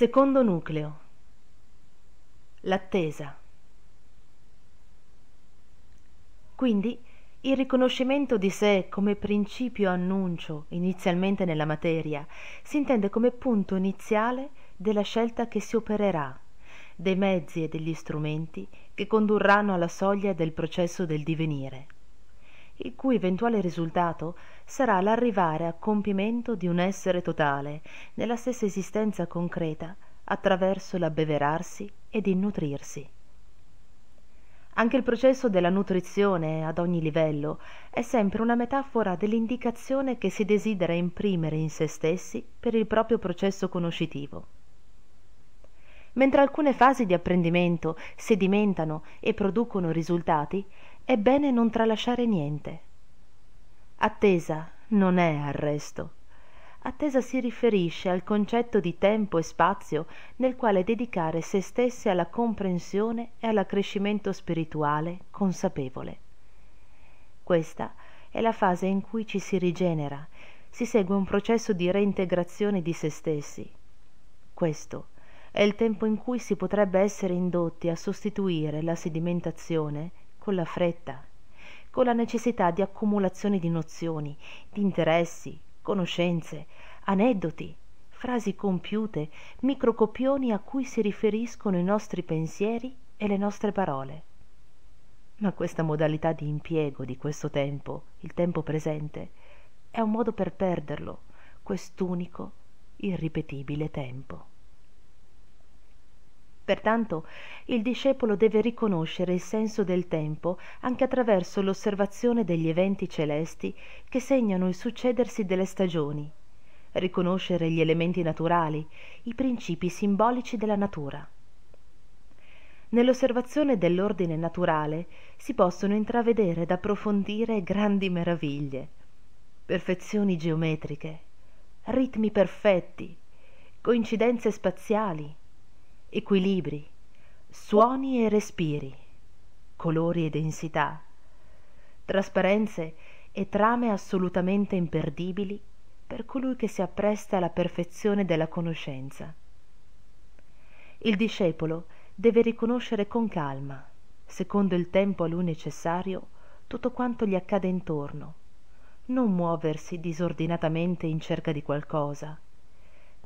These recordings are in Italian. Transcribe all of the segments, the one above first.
Secondo nucleo. L'attesa. Quindi il riconoscimento di sé come principio annuncio inizialmente nella materia si intende come punto iniziale della scelta che si opererà, dei mezzi e degli strumenti che condurranno alla soglia del processo del divenire il cui eventuale risultato sarà l'arrivare a compimento di un essere totale nella stessa esistenza concreta attraverso l'abbeverarsi ed il nutrirsi. Anche il processo della nutrizione ad ogni livello è sempre una metafora dell'indicazione che si desidera imprimere in se stessi per il proprio processo conoscitivo. Mentre alcune fasi di apprendimento sedimentano e producono risultati, è bene non tralasciare niente. Attesa non è arresto. Attesa si riferisce al concetto di tempo e spazio nel quale dedicare se stessi alla comprensione e all'accrescimento spirituale consapevole. Questa è la fase in cui ci si rigenera, si segue un processo di reintegrazione di se stessi. Questo è il tempo in cui si potrebbe essere indotti a sostituire la sedimentazione con la fretta, con la necessità di accumulazione di nozioni, di interessi, conoscenze, aneddoti, frasi compiute, microcopioni a cui si riferiscono i nostri pensieri e le nostre parole. Ma questa modalità di impiego di questo tempo, il tempo presente, è un modo per perderlo, quest'unico, irripetibile tempo. Pertanto il discepolo deve riconoscere il senso del tempo anche attraverso l'osservazione degli eventi celesti che segnano il succedersi delle stagioni, riconoscere gli elementi naturali, i principi simbolici della natura. Nell'osservazione dell'ordine naturale si possono intravedere ed approfondire grandi meraviglie, perfezioni geometriche, ritmi perfetti, coincidenze spaziali, equilibri, suoni e respiri, colori e densità, trasparenze e trame assolutamente imperdibili per colui che si appresta alla perfezione della conoscenza. Il discepolo deve riconoscere con calma, secondo il tempo a lui necessario, tutto quanto gli accade intorno, non muoversi disordinatamente in cerca di qualcosa,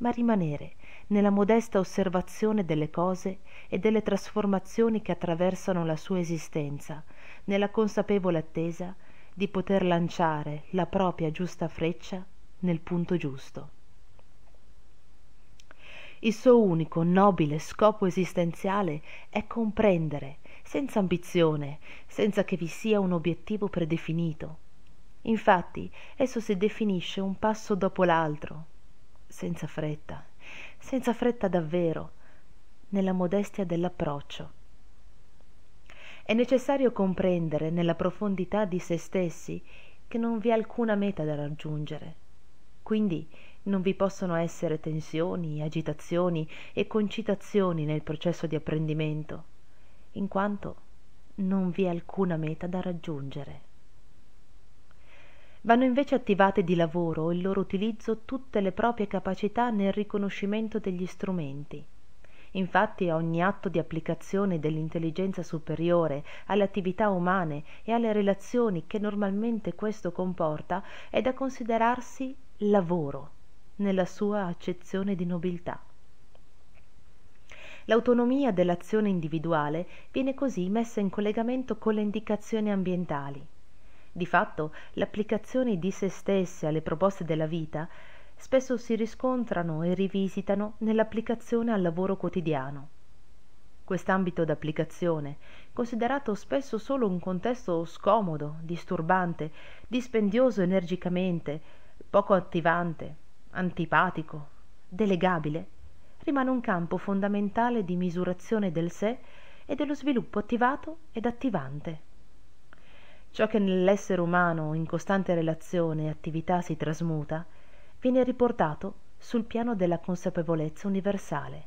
ma rimanere nella modesta osservazione delle cose e delle trasformazioni che attraversano la sua esistenza, nella consapevole attesa di poter lanciare la propria giusta freccia nel punto giusto. Il suo unico, nobile scopo esistenziale è comprendere, senza ambizione, senza che vi sia un obiettivo predefinito. Infatti, esso si definisce un passo dopo l'altro, senza fretta senza fretta davvero, nella modestia dell'approccio. È necessario comprendere nella profondità di se stessi che non vi è alcuna meta da raggiungere. Quindi non vi possono essere tensioni, agitazioni e concitazioni nel processo di apprendimento, in quanto non vi è alcuna meta da raggiungere vanno invece attivate di lavoro o in loro utilizzo tutte le proprie capacità nel riconoscimento degli strumenti. Infatti ogni atto di applicazione dell'intelligenza superiore alle attività umane e alle relazioni che normalmente questo comporta è da considerarsi lavoro nella sua accezione di nobiltà. L'autonomia dell'azione individuale viene così messa in collegamento con le indicazioni ambientali di fatto, l'applicazione di se stesse alle proposte della vita spesso si riscontrano e rivisitano nell'applicazione al lavoro quotidiano. Quest'ambito d'applicazione, considerato spesso solo un contesto scomodo, disturbante, dispendioso energicamente, poco attivante, antipatico, delegabile, rimane un campo fondamentale di misurazione del sé e dello sviluppo attivato ed attivante. Ciò che nell'essere umano in costante relazione e attività si trasmuta viene riportato sul piano della consapevolezza universale.